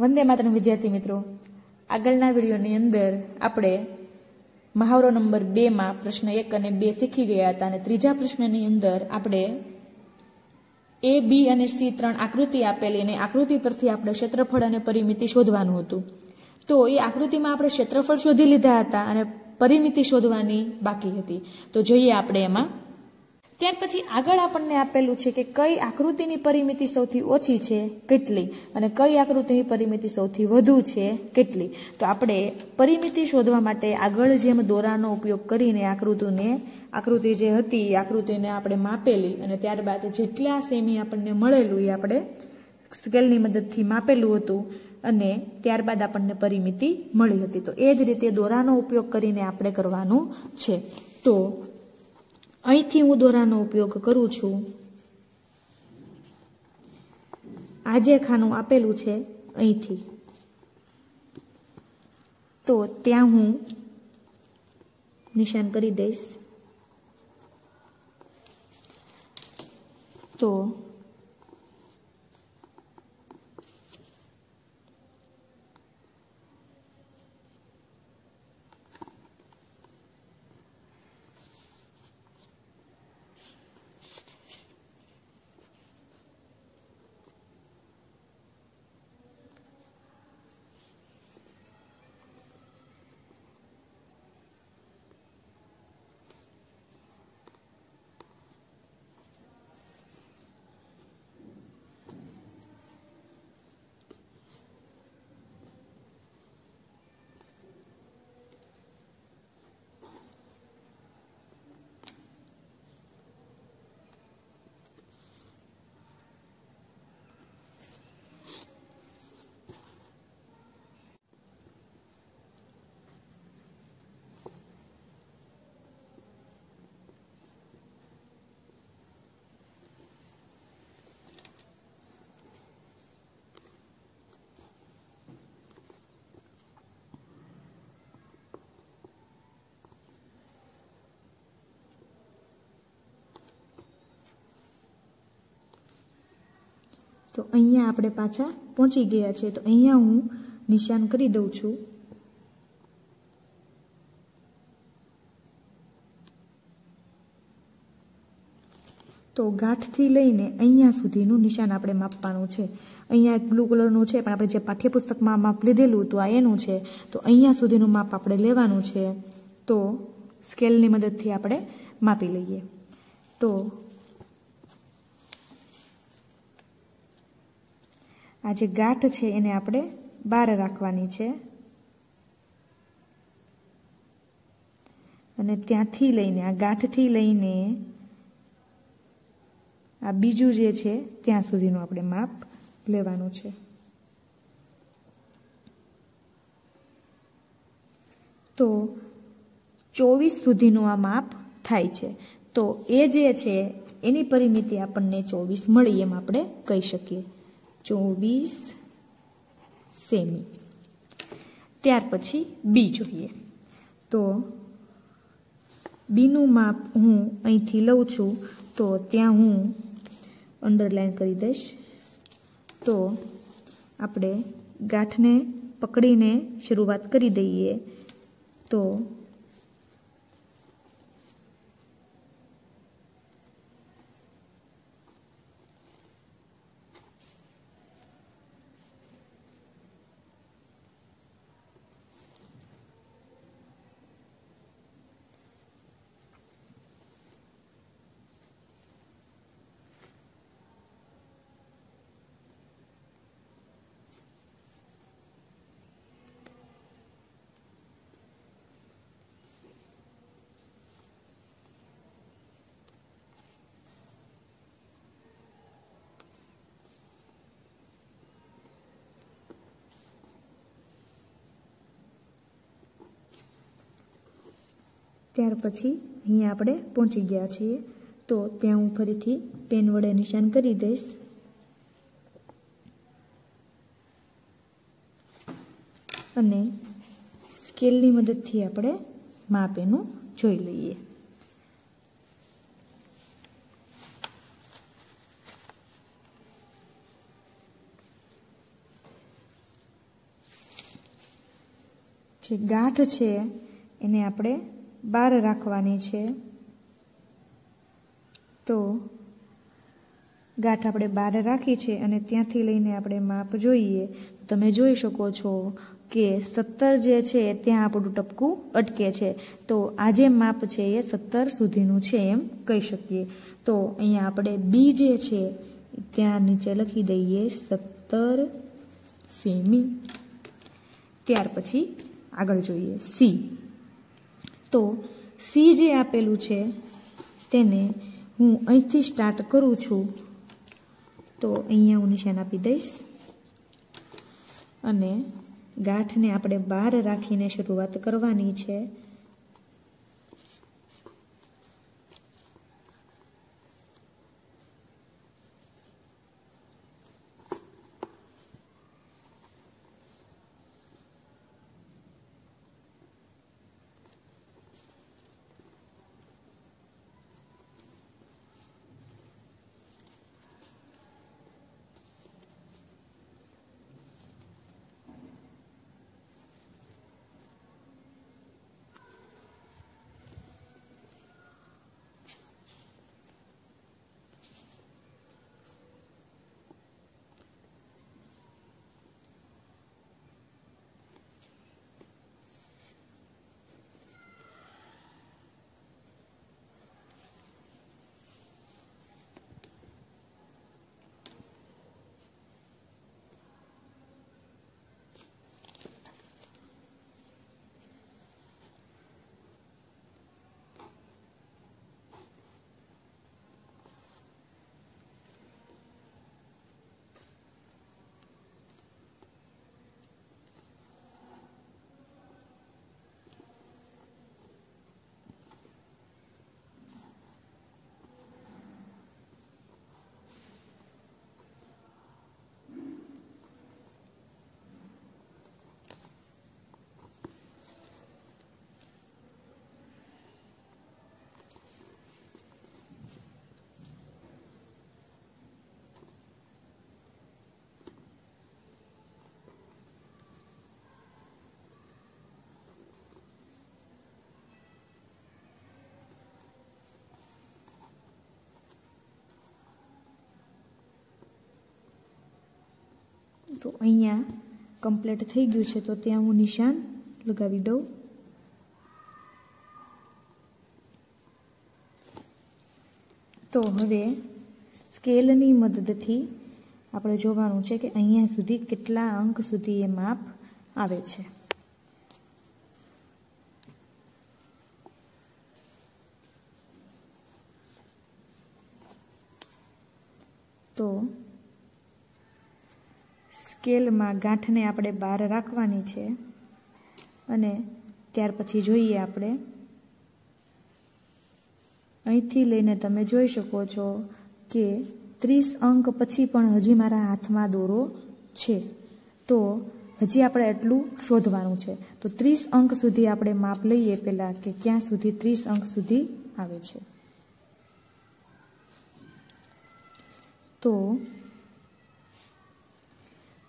વંદે માતરમ વિદ્યાર્થી મિત્રો આગળના વિડીયોની અંદર આપણે મહાવરો નંબર બેમાં પ્રશ્ન એક અને બે શીખી ગયા હતા અને ત્રીજા પ્રશ્નની અંદર આપણે એ બી અને સી ત્રણ આકૃતિ આપેલી અને આકૃતિ પરથી આપણે ક્ષેત્રફળ અને પરિમિતિ શોધવાનું હતું તો એ આકૃતિમાં આપણે ક્ષેત્રફળ શોધી લીધા હતા અને પરિમિતિ શોધવાની બાકી હતી તો જોઈએ આપણે એમાં ત્યાર પછી આગળ આપણને આપેલું છે કે કઈ આકૃતિની પરિમિતિ સૌથી ઓછી છે કેટલી અને કઈ આકૃતિની પરિમિતિ સૌથી વધુ છે કેટલી તો આપણે પરિમિતિ શોધવા માટે આગળ જેમ દોરાનો ઉપયોગ કરીને આકૃતિને આકૃતિ જે હતી એ આકૃતિને આપણે માપેલી અને ત્યારબાદ જેટલા સેમી આપણને મળેલું એ આપણે સ્કેલની મદદથી માપેલું હતું અને ત્યારબાદ આપણને પરિમિતિ મળી હતી તો એ જ રીતે દોરાનો ઉપયોગ કરીને આપણે કરવાનું છે તો અહીંથી હું દોરાનો ઉપયોગ કરું છું આજે ખાનું આપેલું છે અહીંથી તો ત્યાં હું નિશાન કરી દઈશ તો તો અહીંયા આપણે પાછા પહોંચી ગયા છે તો અહીંયા હું નિશાન કરી દઉં છું તો ગાંઠથી લઈને અહીંયા સુધીનું નિશાન આપણે માપવાનું છે અહીંયા બ્લુ કલરનું છે પણ આપણે જે પાઠ્યપુસ્તકમાં માપ લીધેલું હતું આ એનું છે તો અહીંયા સુધીનું માપ આપણે લેવાનું છે તો સ્કેલની મદદથી આપણે માપી લઈએ તો આ જે ગાંઠ છે એને આપણે બહાર રાખવાની છે અને ત્યાંથી લઈને આ ગાંઠથી લઈને આ બીજું જે છે ત્યાં સુધીનું આપણે માપ લેવાનું છે તો ચોવીસ સુધીનું આ માપ થાય છે તો એ જે છે એની પરિમિતિ આપણને ચોવીસ મળી એમ આપણે કહી શકીએ ચોવીસ સેમી ત્યાર પછી બી જોઈએ તો બીનું માપ હું અહીંથી લઉં છું તો ત્યાં હું અંડરલાઈન કરી દઈશ તો આપણે ગાંઠને પકડીને શરૂઆત કરી દઈએ તો ત્યાર પછી અહીંયા આપણે પહોંચી ગયા છીએ તો ત્યાં હું ફરીથી પેન વડે નિશાન કરી દઈશ અને સ્કેલની મદદથી આપણે માપ એનું જોઈ લઈએ જે ગાંઠ છે એને આપણે બાર રાખવાની છે તો ગાંઠ આપણે બાર રાખી છે અને ત્યાંથી લઈને આપણે માપ જોઈએ તમે જોઈ શકો છો કે સત્તર જે છે ત્યાં આપણું ટપકું અટકે છે તો આ જે માપ છે એ સત્તર સુધીનું છે એમ કહી શકીએ તો અહીંયા આપણે બી જે છે ત્યાં નીચે લખી દઈએ સત્તર સેમી ત્યાર પછી આગળ જોઈએ સી તો સી જે આપેલું છે તેને હું અહીંથી સ્ટાર્ટ કરું છું તો અહીંયા હું નિશાન આપી દઈશ અને ગાંઠને આપણે બહાર રાખીને શરૂઆત કરવાની છે તો અહીંયા કમ્પ્લીટ થઈ ગયું છે તો ત્યાં હું નિશાન લગાવી દઉં તો હવે સ્કેલની મદદથી આપણે જોવાનું છે કે અહીંયા સુધી કેટલા અંક સુધી એ માપ આવે છે સ્કેલમાં ગાંઠને આપણે બહાર રાખવાની છે અને ત્યાર પછી જોઈએ આપણે અહીંથી લઈને તમે જોઈ શકો છો કે ત્રીસ અંક પછી પણ હજી મારા હાથમાં દોરો છે તો હજી આપણે એટલું શોધવાનું છે તો ત્રીસ અંક સુધી આપણે માપ લઈએ પહેલાં કે ક્યાં સુધી ત્રીસ અંક સુધી આવે છે તો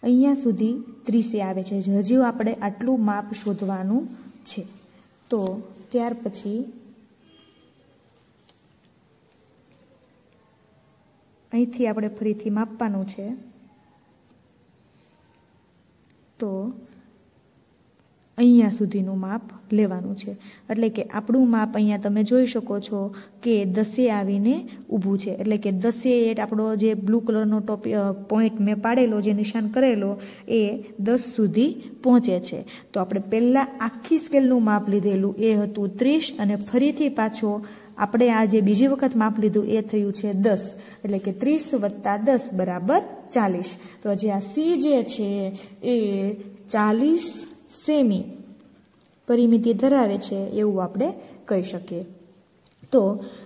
અહીંયા સુધી ત્રીસે આવે છે હજી આપણે આટલું માપ શોધવાનું છે તો ત્યાર પછી અહીંથી આપણે ફરીથી માપવાનું છે તો અહીંયા સુધીનું માપ લેવાનું છે એટલે કે આપણું માપ અહીંયા તમે જોઈ શકો છો કે દસે આવીને ઊભું છે એટલે કે દસે એટ આપણો જે બ્લુ કલરનો ટોપ પોઈન્ટ મેં પાડેલો જે નિશાન કરેલો એ દસ સુધી પહોંચે છે તો આપણે પહેલાં આખી સ્કેલનું માપ લીધેલું એ હતું ત્રીસ અને ફરીથી પાછો આપણે આ જે બીજી વખત માપ લીધું એ થયું છે દસ એટલે કે ત્રીસ વત્તા દસ બરાબર ચાલીસ તો જે આ સી જે છે એ ચાલીસ સેમી પરિમિતિ ધરાવે છે એવું આપણે કહી શકીએ તો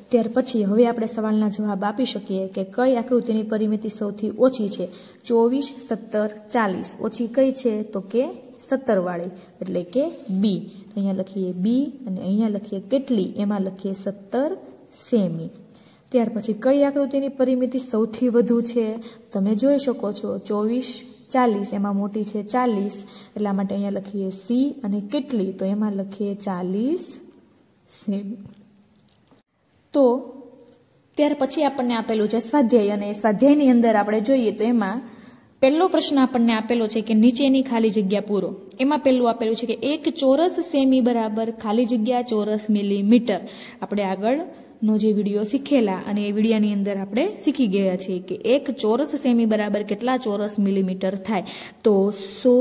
ત્યાર પછી હવે આપણે સવાલના જવાબ આપી શકીએ કે કઈ આકૃતિની પરિમિતિ સૌથી ઓછી છે ચોવીસ સત્તર ચાલીસ ઓછી કઈ છે તો કે સત્તરવાળી એટલે કે બી અહીંયા લખીએ બી અને અહીંયા લખીએ કેટલી એમાં લખીએ સત્તર સેમી ત્યાર પછી કઈ આકૃતિની પરિમિતિ સૌથી વધુ છે તમે જોઈ શકો છો ચોવીસ ચાલીસ એમાં મોટી છે ચાલીસ એટલા માટે અહીંયા લખીએ સી અને કેટલી તો એમાં લખીએ ચાલીસ સેમી તો ત્યાર પછી આપણને આપેલું છે સ્વાધ્યાય અને સ્વાધ્યાયની અંદર આપણે જોઈએ તો એમાં પહેલો પ્રશ્ન આપણને આપેલો છે કે નીચેની ખાલી જગ્યા પૂરો એમાં પહેલું આપેલું છે કે એક ચોરસ સેમી બરાબર ખાલી જગ્યા ચોરસ મિલીમીટર આપણે આગળ નો જે વિડીયો શીખેલા અને એ વિડીયાની અંદર આપણે શીખી ગયા છીએ કે એક ચોરસ સેમી બરાબર કેટલા ચોરસ મિલીમીટર થાય તો સો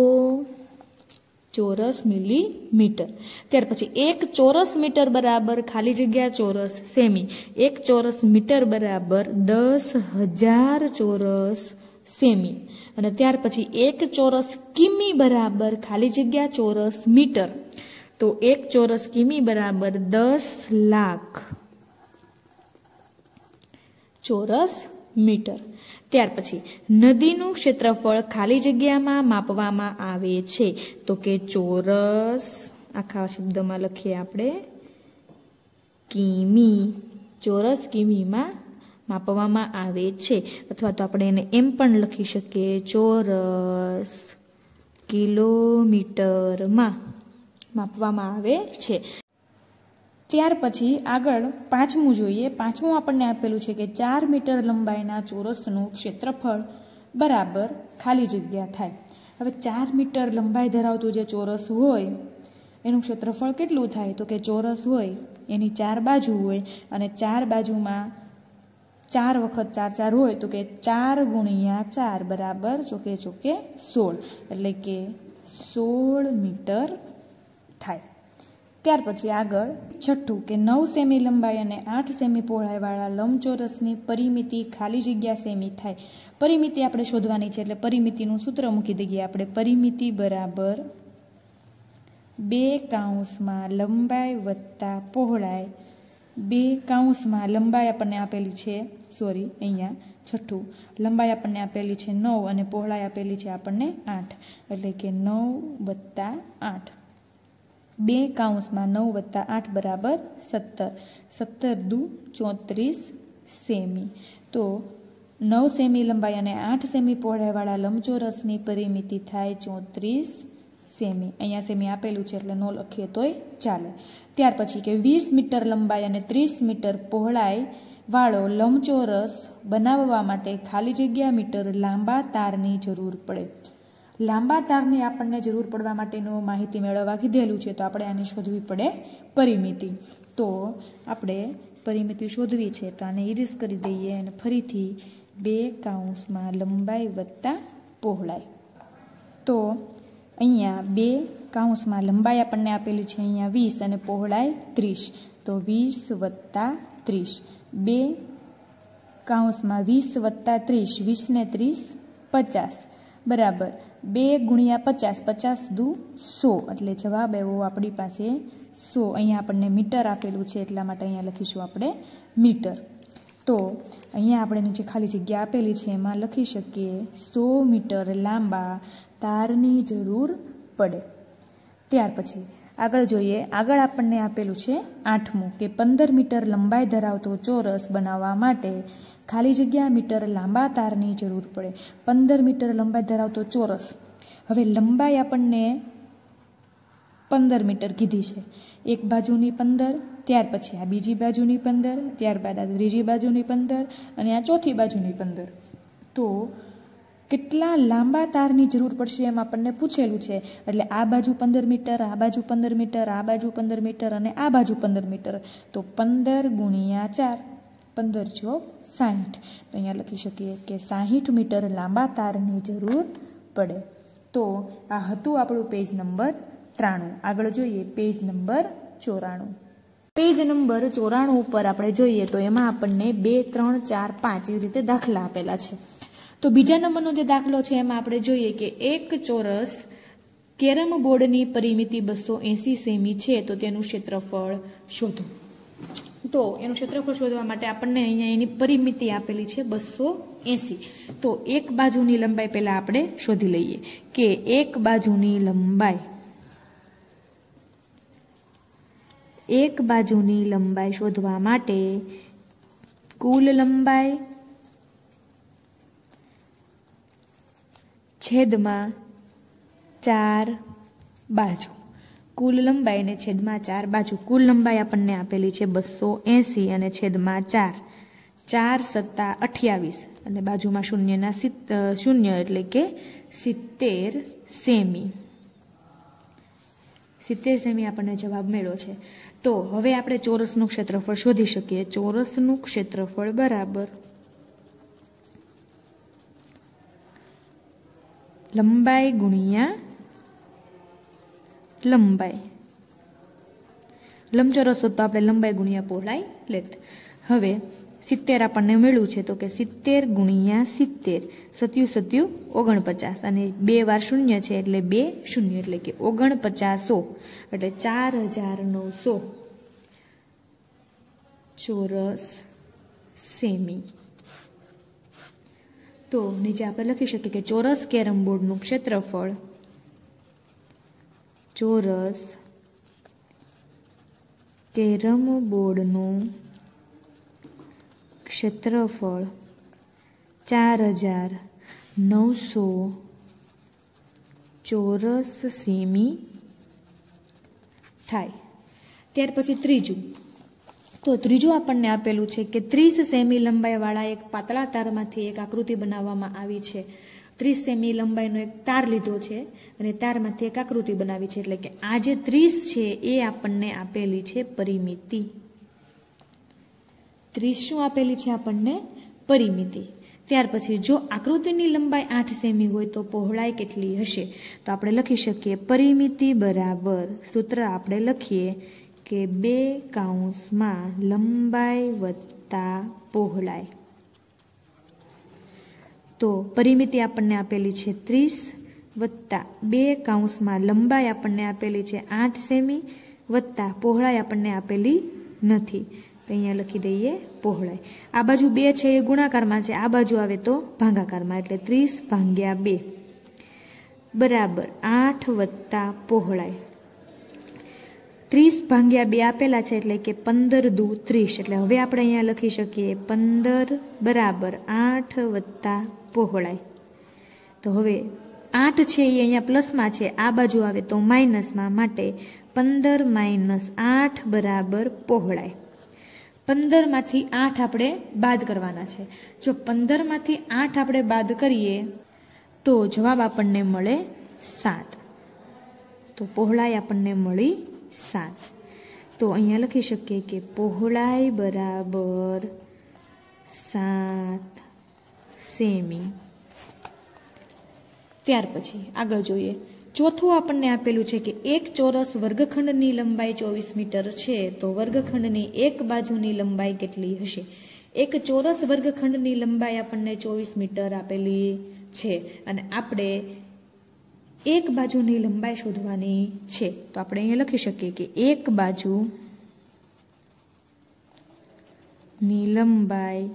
ચોરસ મિલીમીટર ત્યાર પછી એક ચોરસ મીટર બરાબર ખાલી જગ્યા ચોરસ સેમી એક ચોરસ મીટર બરાબર દસ હજાર ચોરસ સેમી અને ત્યાર પછી એક ચોરસ કિમી બરાબર ખાલી જગ્યા ચોરસ મીટર તો એક ચોરસ કિમી બરાબર દસ લાખ ચોરસ મીટર ત્યાર પછી નદીનું ક્ષેત્રફળ ખાલી જગ્યામાં માપવામાં આવે છે તો કે ચોરસ આખા શબ્દમાં લખીએ આપણે કિમી ચોરસ કિમીમાં માપવામાં આવે છે અથવા તો આપણે એને એમ પણ લખી શકીએ ચોરસ કિલોમીટરમાં માપવામાં આવે છે ત્યાર પછી આગળ પાંચમું જોઈએ પાંચમું આપણને આપેલું છે કે ચાર મીટર લંબાઈના ચોરસનું ક્ષેત્રફળ બરાબર ખાલી જગ્યા થાય હવે ચાર મીટર લંબાઈ ધરાવતું જે ચોરસ હોય એનું ક્ષેત્રફળ કેટલું થાય તો કે ચોરસ હોય એની ચાર બાજુ હોય અને ચાર બાજુમાં ચાર વખત ચાર ચાર હોય તો કે ચાર ગુણ્યા ચાર બરાબર ચોકે ચોકે સોળ એટલે કે સોળ મીટર થાય ત્યાર પછી આગળ છઠ્ઠું કે નવ સેમી લંબાઈ અને આઠ સેમી પહોળાઈવાળા લંબચોરસની પરિમિતિ ખાલી જગ્યા સેમી થાય પરિમિતિ આપણે શોધવાની છે એટલે પરિમિતિનું સૂત્ર મૂકી દઈએ આપણે પરિમિતિ બરાબર બે કાઉન્સમાં લંબાઈ વત્તા પહોળાઈ બે કાઉન્સમાં લંબાઈ આપણને આપેલી છે સોરી અહીંયા છઠ્ઠું લંબાઈ આપણને આપેલી છે નવ અને પહોળાઈ આપેલી છે આપણને આઠ એટલે કે નવ વત્તા આઠ બે કાઉન્સમાં નવ વત્તા આઠ બરાબર સત્તર સત્તર દુ ચોત્રીસ સેમી તો નવ સેમી લંબાઈ અને આઠ સેમી પહોળાઈવાળા લંબચોરસની પરિમિતિ થાય ચોત્રીસ સેમી અહીંયા સેમી આપેલું છે એટલે ન લખીએ તોય ચાલે ત્યાર પછી કે વીસ મીટર લંબાઈ અને ત્રીસ મીટર પહોળાઈ વાળો લંબચોરસ બનાવવા માટે ખાલી જગ્યા મીટર લાંબા તારની જરૂર પડે લાંબા તારની આપણને જરૂર પડવા માટેનું માહિતી મેળવવા કીધેલું છે તો આપણે આની શોધવી પડે પરિમિતિ તો આપણે પરિમિતિ શોધવી છે તો આને ઇરીસ કરી દઈએ અને ફરીથી બે કાઉન્સમાં લંબાઈ વત્તા પહોળાઈ તો અહીંયા બે કાઉન્સમાં લંબાઈ આપણને આપેલી છે અહીંયા વીસ અને પહોળાઈ ત્રીસ તો વીસ વત્તા ત્રીસ બે કાઉન્સમાં વીસ વત્તા ત્રીસ વીસને ત્રીસ પચાસ બરાબર બે ગુણ્યા પચાસ પચાસ દુ સો એટલે જવાબ એવો આપણી પાસે સો અહીંયા આપણને મીટર આપેલું છે એટલા માટે અહીંયા લખીશું આપણે મીટર તો અહીંયા આપણે નીચે ખાલી જગ્યા આપેલી છે એમાં લખી શકીએ સો મીટર લાંબા તારની જરૂર પડે ત્યાર પછી આગળ જોઈએ આગળ આપણને આપેલું છે આઠમું કે પંદર મીટર લંબાઈ ધરાવતો ચોરસ બનાવવા માટે ખાલી જગ્યા મીટર લાંબા તારની જરૂર પડે પંદર મીટર લંબાઈ ધરાવતો ચોરસ હવે લંબાઈ આપણને પંદર મીટર કીધી છે એક બાજુની પંદર ત્યાર પછી આ બીજી બાજુની પંદર ત્યારબાદ આ ત્રીજી બાજુની પંદર અને આ ચોથી બાજુની પંદર તો કેટલા લાંબા તારની જરૂર પડશે એમ આપણને પૂછેલું છે એટલે આ બાજુ પંદર મીટર આ બાજુ પંદર મીટર આ બાજુ પંદર મીટર અને આ બાજુ પંદર મીટર તો પંદર ગુણ્યા ચાર પંદર જો સાહીઠ તો અહીંયા લખી શકીએ કે સાહીઠ મીટર લાંબા તારની જરૂર પડે તો આ હતું આપણું પેજ નંબર ત્રાણું આગળ જોઈએ પેજ નંબર ચોરાણું પેજ નંબર ચોરાણું ઉપર આપણે જોઈએ તો એમાં આપણને બે ત્રણ ચાર પાંચ એવી રીતે દાખલા આપેલા છે તો બીજા નંબરનો જે દાખલો છે એમાં આપણે જોઈએ કે એક ચોરસ કેરમ બોર્ડની પરિમિતિ બસો એંસી સેમી છે તો તેનું ક્ષેત્રફળ શોધો તો એનું ક્ષેત્રફળ શોધવા માટે આપણને અહીંયા એની પરિમિતિ આપેલી છે બસો એંસી તો એક બાજુની લંબાઈ પહેલાં આપણે શોધી લઈએ કે એક બાજુની લંબાઈ એક બાજુની લંબાઈ શોધવા માટે કુલ લંબાઈ છેદમાં ચાર બાજુ કુલ લંબાઈને છેદમાં ચાર બાજુ કુલ લંબાઈ આપણને આપેલી છે બસો એંસી અને છેદમાં ચાર ચાર સત્તા અઠ્યાવીસ અને બાજુમાં શૂન્યના સિત શૂન્ય એટલે કે સિત્તેર સેમી સિત્તેર સેમી આપણને જવાબ મેળ્યો છે તો હવે આપણે ચોરસનું ક્ષેત્રફળ શોધી શકીએ ચોરસનું ક્ષેત્રફળ બરાબર લંબાઈ ગુણ્યા લંબાઈ લંબચોરસ તો આપણે લંબાઈ ગુણ્યા પહોળાઈ લેત હવે સિત્તેર આપણને મળ્યું છે તો કે સિત્તેર ગુણ્યા સિત્તેર સત્યુ સત્યુ ઓગણપચાસ અને બે વાર શૂન્ય છે એટલે બે શૂન્ય એટલે કે ઓગણપચાસો એટલે ચાર હજાર નવસો ચોરસ સેમી તો નીચે આપણે લખી શકીએ કે ચોરસ કેરમ બોર્ડનું ક્ષેત્રફળ ચોરસ કેરમ બોર્ડનું ક્ષેત્રફળ ચાર હજાર નવસો ચોરસ સેમી થાય ત્યાર પછી ત્રીજું તો ત્રીજું આપણને આપેલું છે કે ત્રીસ સેમી લંબાઈવાળા એક પાતળા તારમાંથી એક આકૃતિ બનાવવામાં આવી છે ત્રીસ સેમી લંબાઈનો એક તાર લીધો છે અને તારમાંથી એક આકૃતિ બનાવી છે એટલે કે આ જે ત્રીસ છે એ આપણને આપેલી છે પરિમિતિ ત્રીસ શું આપેલી છે આપણને પરિમિતિ ત્યાર પછી જો આકૃતિની લંબાઈ આઠ સેમી હોય તો પહોળાઈ કેટલી હશે તો આપણે લખી શકીએ પરિમિતિ બરાબર સૂત્ર આપણે લખીએ કે બે કાઉન્સમાં લંબાઈ વત્તા પહોળાઈ તો પરિમિતિ આપણને આપેલી છે ત્રીસ વત્તા બે કાઉન્સમાં લંબાઈ આપણને આપેલી છે આઠ સેમી વત્તા પહોળાઈ આપણને આપેલી નથી તો અહીંયા લખી દઈએ પહોળાઈ આ બાજુ બે છે એ ગુણાકારમાં છે આ બાજુ આવે તો ભાંગાકારમાં એટલે ત્રીસ ભાંગ્યા બે બરાબર આઠ વત્તા પહોળાઈ ત્રીસ ભાંગ્યા બે આપેલા છે એટલે કે પંદર દુ ત્રીસ એટલે હવે આપણે અહીંયા લખી શકીએ પંદર બરાબર આઠ વત્તા પહોળાઈ તો હવે આઠ છે એ અહીંયા પ્લસમાં છે આ બાજુ આવે તો માઇનસમાં માટે પંદર માઇનસ આઠ બરાબર પહોળાઈ પંદરમાંથી આઠ આપણે બાદ કરવાના છે જો પંદરમાંથી આઠ આપણે બાદ કરીએ તો જવાબ આપણને મળે સાત તો પહોળાઈ આપણને મળી સાત તો અહીંયા લખી શકીએ કે પહોળાઈ બરાબર સાત સેમી ત્યાર પછી આગળ જોઈએ ચોથું આપણને આપેલું છે કે એક ચોરસ વર્ગખંડની લંબાઈ ચોવીસ મીટર છે તો વર્ગખંડની એક બાજુની લંબાઈ કેટલી હશે એક ચોરસ વર્ગખંડની લંબાઈ આપણને ચોવીસ મીટર આપેલી છે અને આપણે એક બાજુની લંબાઈ શોધવાની છે તો આપણે અહીંયા લખી શકીએ કે એક બાજુ ની લંબાઈ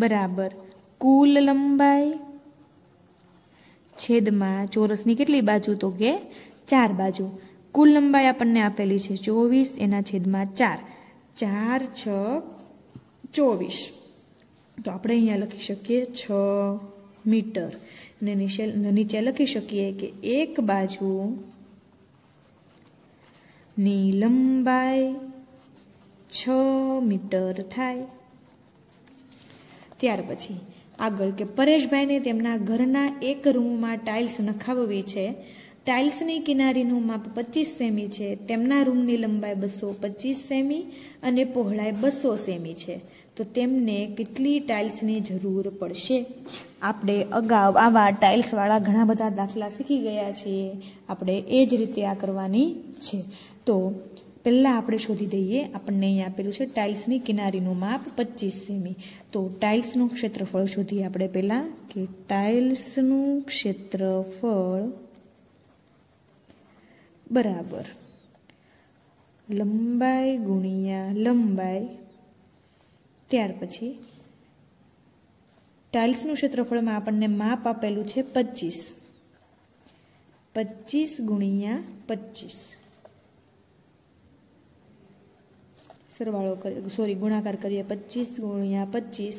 બરાબર કુલ લંબાઈ છેદમાં ચોરસની કેટલી બાજુ તો કે ચાર બાજુ કુલ લંબાઈ આપણને આપેલી છે ચોવીસ એના છેદમાં ચાર ચાર છ ચોવીસ તો આપણે અહીંયા લખી શકીએ છ મીટર અને નીચે લખી શકીએ કે એક બાજુ ની લંબાઈ છ મીટર થાય ત્યાર પછી આગળ કે પરેશભાઈને તેમના ઘરના એક રૂમમાં ટાઇલ્સ નખાવવી છે ટાઇલ્સની કિનારીનું માપ પચીસ સેમી છે તેમના રૂમની લંબાઈ બસો પચીસ સેમી અને પહોળાઈ બસો સેમી છે તો તેમને કેટલી ટાઇલ્સની જરૂર પડશે આપણે અગાઉ આવા ટાઇલ્સવાળા ઘણા બધા દાખલા શીખી ગયા છીએ આપણે એ જ રીતે આ કરવાની છે તો પહેલાં આપણે શોધી દઈએ આપણને અહીં આપેલું છે ટાઇલ્સની કિનારીનું માપ પચીસ સેમી તો ટાઇલ્સનું ક્ષેત્રફળ શોધીએ આપણે પહેલાં કે ટાઇલ્સનું ક્ષેત્રફળ બરાબર લંબાઈ ગુણ્યા લંબાઈ ત્યાર પછી ટાઇલ્સનું ક્ષેત્રફળમાં આપણને માપ આપેલું છે પચીસ પચીસ ગુણ્યા પચીસ સરવાળો કરી સોરી ગુણાકાર કરીએ પચીસ ગુણ્યા પચીસ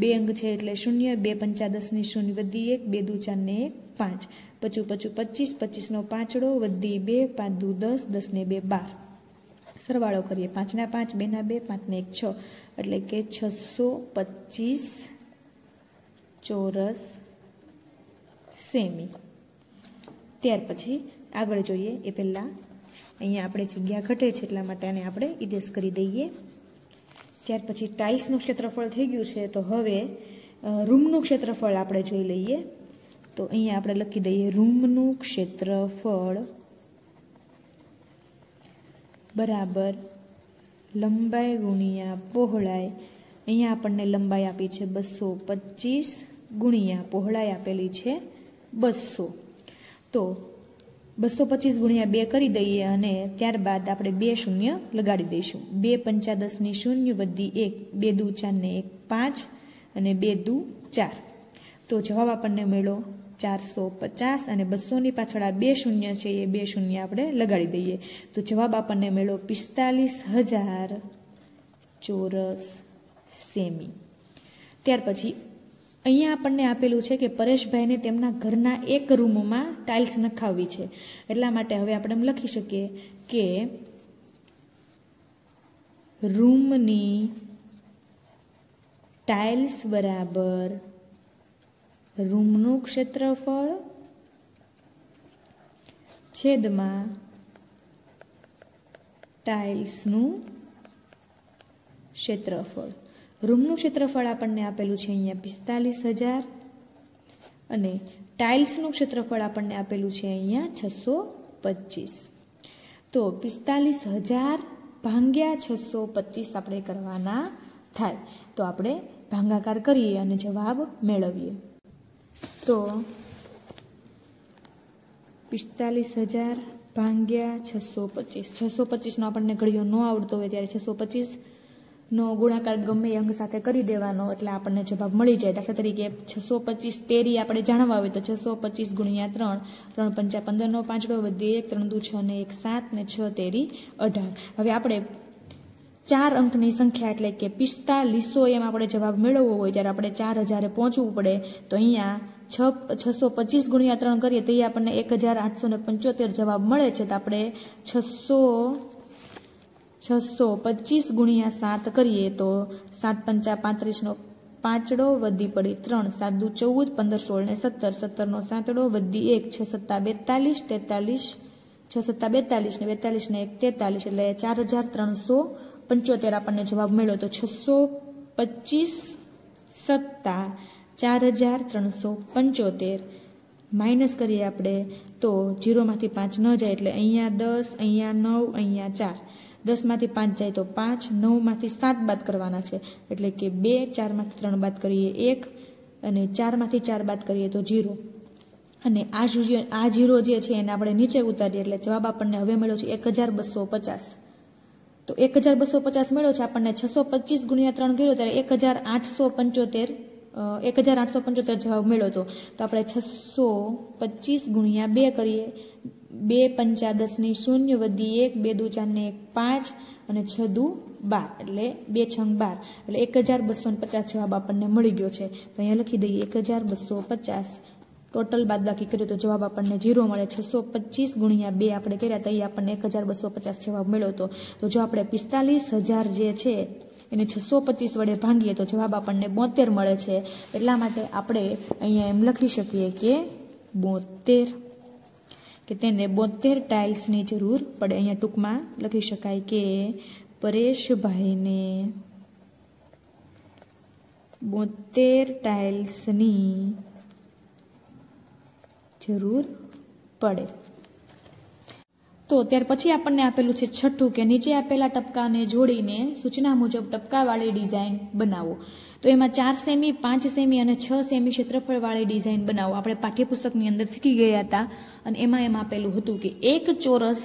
બે અંક છે એટલે શૂન્ય બે પંચા દસની શૂન્ય વધી એક બે દુ ચાર ને એક પાંચ પચું પચું પચીસ પચીસનો પાંચડો વધી બે પાંચ દુ દસ દસને બે બાર સરવાળો કરીએ પાંચના પાંચ બેના બે પાંચને એક છ એટલે કે છસો પચીસ ચોરસ સેમી ત્યાર પછી આગળ જોઈએ એ પહેલાં અહીંયા આપણે જગ્યા ઘટે છે એટલા માટે આને આપણે ઇરેઝ કરી દઈએ ત્યાર પછી ટાઇલ્સનું ક્ષેત્રફળ થઈ ગયું છે તો હવે રૂમનું ક્ષેત્રફળ આપણે જોઈ લઈએ તો અહીંયા આપણે લખી દઈએ રૂમનું ક્ષેત્રફળ બરાબર લંબાઈ ગુણ્યા પહોળાઈ અહીંયા આપણને લંબાઈ આપી છે બસો પચીસ ગુણ્યા પહોળાઈ આપેલી છે બસો તો બસો પચીસ ગુણ્યા બે કરી દઈએ અને ત્યારબાદ આપણે બે શૂન્ય લગાડી દઈશું બે પંચા દસની શૂન્ય વધી એક બે દુ ચારને એક પાંચ અને બે દુ ચાર તો જવાબ આપણને મળ્યો ચારસો પચાસ અને બસોની પાછળ આ બે શૂન્ય છે એ બે શૂન્ય આપણે લગાડી દઈએ તો જવાબ આપણને મળ્યો પિસ્તાલીસ હજાર ચોરસ સેમી ત્યાર પછી અહીંયા આપણને આપેલું છે કે પરેશભાઈને તેમના ઘરના એક રૂમમાં ટાઇલ્સ નખાવવી છે એટલા માટે હવે આપણે એમ લખી શકીએ કે રૂમની ટાઇલ્સ બરાબર રૂમનું ક્ષેત્રફળ છેદમાં ટાઇલ્સનું ક્ષેત્રફળ રૂમનું ક્ષેત્રફળ આપણને આપેલું છે અહીંયા પિસ્તાલીસ હજાર અને ટાઇલ્સનું ક્ષેત્રફળ આપણને આપેલું છે અહીંયા છસો પચીસ તો પિસ્તાલીસ હજાર ભાંગ્યા છસો પચીસ આપણે કરવાના થાય તો આપણે ભાંગાકાર કરીએ અને જવાબ મેળવીએ તો પિસ્તાલીસ હજાર ભાંગ્યા છસો પચીસ છસો પચીસનો આપણને ઘડિયો ન આવડતો હોય ત્યારે છસો પચીસનો ગુણાકાર ગમે અંક સાથે કરી દેવાનો એટલે આપણને જવાબ મળી જાય દાખલા તરીકે છસો પચીસ તેરી આપણે જાણવા હોય તો છસો પચીસ ગુણ્યા ત્રણ ત્રણ પંચા પંદરનો પાંચડો વધે એક ત્રણ દુ છ ને એક સાત ને છ તેરી અઢાર હવે આપણે ચાર અંકની સંખ્યા એટલે કે પિસ્તાલીસો એમ આપણે જવાબ મેળવવો હોય ત્યારે આપણે ચાર હજારે પહોંચવું પડે તો અહીંયા છ છસો પચીસ ગુણ્યા ત્રણ કરીએ તો એ આપણને એક હજાર આઠસો ને પંચોતેર જવાબ મળે છે તો આપણે છસો છસો પચીસ ગુણ્યા સાત કરીએ તો સાત પંચા પાંત્રીસનો પાંચડો વધી પડી ત્રણ સાત દુ ચૌદ પંદર સોળ ને સત્તર સત્તરનો સાતડો વધી એક છ સત્તા બેતાલીસ તેતાલીસ છ સત્તા બેતાલીસ ને બેતાલીસ ને એક તેતાલીસ એટલે ચાર હજાર ત્રણસો પંચોતેર આપણને જવાબ મળ્યો તો છસો પચીસ સત્તા ચાર હજાર ત્રણસો પંચોતેર માઇનસ કરીએ આપણે તો જીરોમાંથી પાંચ ન જાય એટલે અહીંયા દસ અહીંયા નવ અહીંયા ચાર દસમાંથી પાંચ જાય તો પાંચ નવમાંથી સાત બાદ કરવાના છે એટલે કે બે ચારમાંથી ત્રણ બાદ કરીએ એક અને ચારમાંથી ચાર બાદ કરીએ તો જીરો અને આ આ ઝીરો જે છે એને આપણે નીચે ઉતારીએ એટલે જવાબ આપણને હવે મળ્યો છે એક હજાર બસો પચાસ તો એક હજાર બસો પચાસ મળ્યો છે આપણને છસો પચીસ ગુણ્યા ત્રણ કર્યો ત્યારે એક હજાર આઠસો પંચોતેર એક હજાર આઠસો પંચોતેર જવાબ મેળવ્યો હતો તો આપણે છસો પચીસ ગુણ્યા બે કરીએ બે પંચા દસની શૂન્ય વધી એક બે દુ ચારને એક પાંચ અને છ દુ બાર એટલે બે છંગ બાર એટલે એક હજાર બસો પચાસ જવાબ આપણને મળી ગયો છે તો અહીંયા લખી દઈએ એક હજાર બસો પચાસ ટોટલ બાદ બાકી કરીએ તો જવાબ આપણને જીરો મળે છસો પચીસ ગુણ્યા બે આપણે કર્યા તો આપણને એક હજાર બસો પચાસ જવાબ મળ્યો હતો તો જો આપણે પિસ્તાલીસ હજાર જે છે એને છસો પચીસ વડે ભાંગીએ તો જવાબ આપણને બોતેર મળે છે એટલા માટે આપણે અહીંયા એમ લખી શકીએ કે બોતેર કે તેને બોતેર ટાઇલ્સની જરૂર પડે અહીંયા ટૂંકમાં લખી શકાય કે પરેશભાઈને બોતેર ટાઇલ્સની જરૂર પડે તો ત્યાર પછી આપણને આપેલું છે છઠ્ઠું કે નીચે આપેલા ટપકાને જોડીને સૂચના મુજબ ટપકાવાળી ડિઝાઇન બનાવો તો એમાં ચાર સેમી પાંચ સેમી અને છ સેમી ક્ષેત્રફળવાળી ડિઝાઇન બનાવો આપણે પાઠ્યપુસ્તકની અંદર શીખી ગયા હતા અને એમાં એમ આપેલું હતું કે એક ચોરસ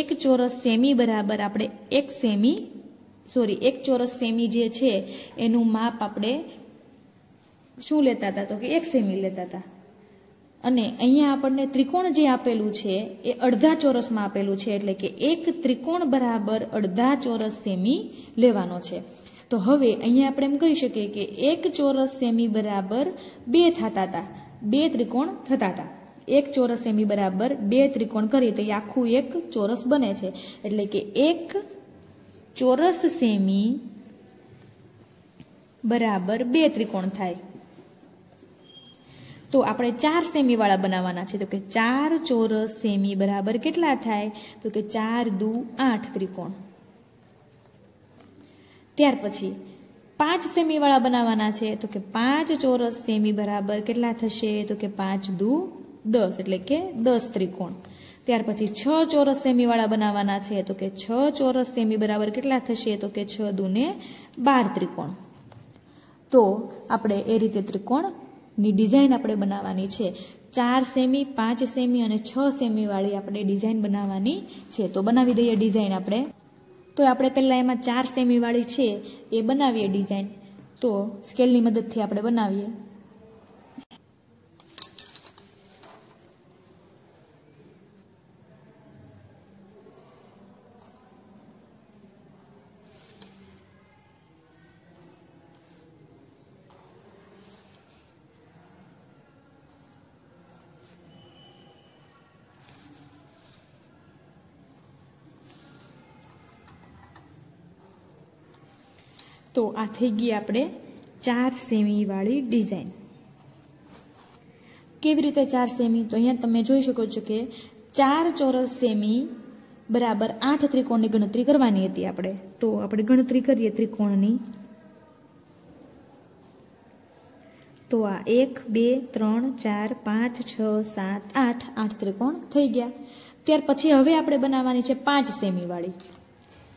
એક ચોરસ સેમી બરાબર આપણે એક સેમી સોરી એક ચોરસ સેમી જે છે એનું માપ આપણે શું લેતા હતા તો કે એક સેમી લેતા હતા અને અહીંયા આપણને ત્રિકોણ જે આપેલું છે એ અડધા ચોરસમાં આપેલું છે એટલે કે એક ત્રિકોણ બરાબર અડધા ચોરસ સેમી લેવાનો છે તો હવે અહીંયા આપણે એમ કહી શકીએ કે એક ચોરસ સેમી બરાબર બે થતા હતા બે ત્રિકોણ થતા હતા એક ચોરસ સેમી બરાબર બે ત્રિકોણ કરીએ તો એ આખું એક ચોરસ બને છે એટલે કે એક ચોરસ સેમી બરાબર બે ત્રિકોણ થાય તો આપણે ચાર સેમીવાળા બનાવવાના છે તો કે ચાર ચોરસ સેમી બરાબર કેટલા થાય તો કે ચાર દુ આઠ ત્રિકોણ ત્યાર પછી પાંચ સેમીવાળા બનાવવાના છે તો કે પાંચ ચોરસ સેમી બરાબર કેટલા થશે તો કે પાંચ દુ દસ એટલે કે દસ ત્રિકોણ ત્યાર પછી છ ચોરસ સેમીવાળા બનાવવાના છે તો કે છ ચોરસ સેમી બરાબર કેટલા થશે તો કે છ દુને બાર ત્રિકોણ તો આપણે એ રીતે ત્રિકોણ ની ડિઝાઇન આપણે બનાવવાની છે ચાર સેમી પાંચ સેમી અને છ સેમીવાળી આપણે ડિઝાઇન બનાવવાની છે તો બનાવી દઈએ ડિઝાઇન આપણે તો આપણે પહેલાં એમાં ચાર સેમીવાળી છે એ બનાવીએ ડિઝાઇન તો સ્કેલની મદદથી આપણે બનાવીએ તો આ થઈ ગઈ આપણે ચાર સેમીવાળી ડિઝાઇન કેવી રીતે ચાર સેમી તો અહીંયા તમે જોઈ શકો છો કે ચાર ચોરસ સેમી બરાબર આઠ ત્રિકોણની ગણતરી કરવાની હતી આપણે તો આપણે ગણતરી કરીએ ત્રિકોણની તો આ એક બે ત્રણ ચાર પાંચ છ સાત આઠ આઠ ત્રિકોણ થઈ ગયા ત્યાર પછી હવે આપણે બનાવવાની છે પાંચ સેમીવાળી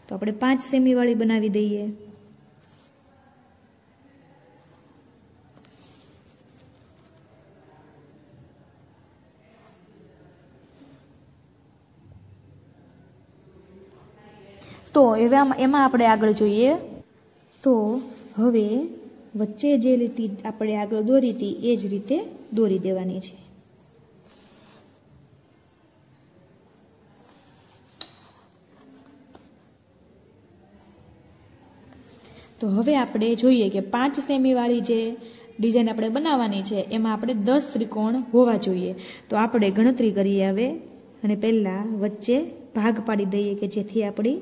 તો આપણે પાંચ સેમીવાળી બનાવી દઈએ તો એવા એમાં આપણે આગળ જોઈએ તો હવે વચ્ચે જે લીટી આપણે આગળ દોરી હતી એ જ રીતે દોરી દેવાની છે તો હવે આપણે જોઈએ કે પાંચ સેમીવાળી જે ડિઝાઇન આપણે બનાવવાની છે એમાં આપણે દસ ત્રિકોણ હોવા જોઈએ તો આપણે ગણતરી કરીએ હવે અને પહેલાં વચ્ચે ભાગ પાડી દઈએ કે જેથી આપણી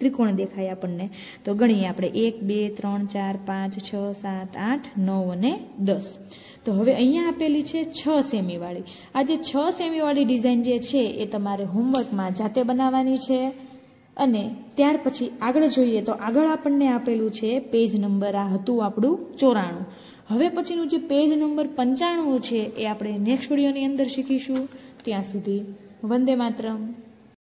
ત્રિકોણ દેખાય આપણને તો ગણીએ આપણે એક બે ત્રણ ચાર પાંચ છ સાત આઠ નવ અને દસ તો હવે અહીંયા આપેલી છે છ સેમીવાળી આ જે છ સેમીવાળી ડિઝાઇન જે છે એ તમારે હોમવર્કમાં જાતે બનાવવાની છે અને ત્યાર પછી આગળ જોઈએ તો આગળ આપણને આપેલું છે પેજ નંબર આ હતું આપણું ચોરાણું હવે પછીનું જે પેજ નંબર પંચાણું છે એ આપણે નેક્સ્ટ વિડીયોની અંદર શીખીશું ત્યાં સુધી વંદે માતરમ